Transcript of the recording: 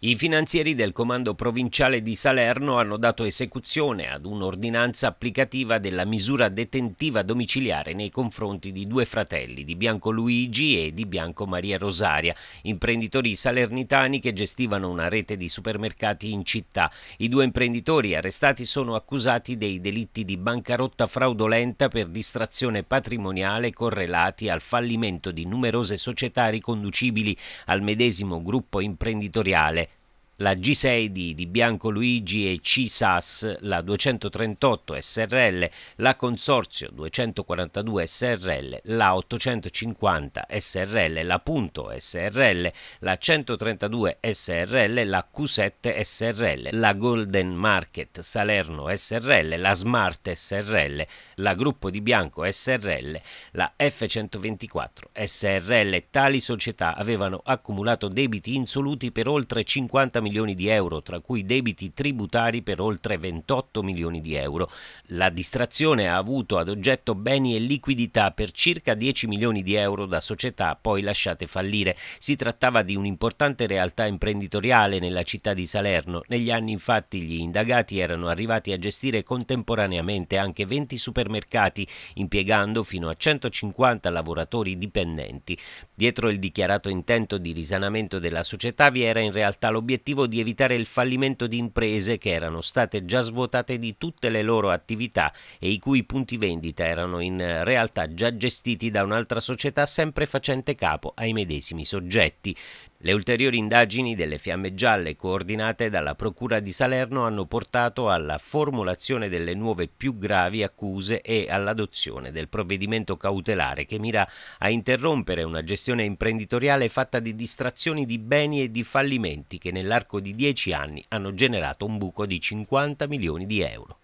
I finanzieri del Comando Provinciale di Salerno hanno dato esecuzione ad un'ordinanza applicativa della misura detentiva domiciliare nei confronti di due fratelli, di Bianco Luigi e di Bianco Maria Rosaria, imprenditori salernitani che gestivano una rete di supermercati in città. I due imprenditori arrestati sono accusati dei delitti di bancarotta fraudolenta per distrazione patrimoniale correlati al fallimento di numerose società riconducibili al medesimo gruppo imprenditoriale la G6D di Bianco Luigi e CSAS, la 238 SRL, la Consorzio 242 SRL, la 850 SRL, la Punto SRL, la 132 SRL, la Q7 SRL, la Golden Market Salerno SRL, la Smart SRL, la Gruppo di Bianco SRL, la F124 SRL. Tali società avevano accumulato debiti insoluti per oltre 50 milioni milioni di euro, tra cui debiti tributari per oltre 28 milioni di euro. La distrazione ha avuto ad oggetto beni e liquidità per circa 10 milioni di euro da società poi lasciate fallire. Si trattava di un'importante realtà imprenditoriale nella città di Salerno. Negli anni infatti gli indagati erano arrivati a gestire contemporaneamente anche 20 supermercati, impiegando fino a 150 lavoratori dipendenti. Dietro il dichiarato intento di risanamento della società vi era in realtà l'obiettivo l'obiettivo di evitare il fallimento di imprese che erano state già svuotate di tutte le loro attività e i cui punti vendita erano in realtà già gestiti da un'altra società sempre facente capo ai medesimi soggetti. Le ulteriori indagini delle fiamme gialle coordinate dalla Procura di Salerno hanno portato alla formulazione delle nuove più gravi accuse e all'adozione del provvedimento cautelare che mira a interrompere una gestione imprenditoriale fatta di distrazioni di beni e di fallimenti che nell'arco di dieci anni hanno generato un buco di 50 milioni di euro.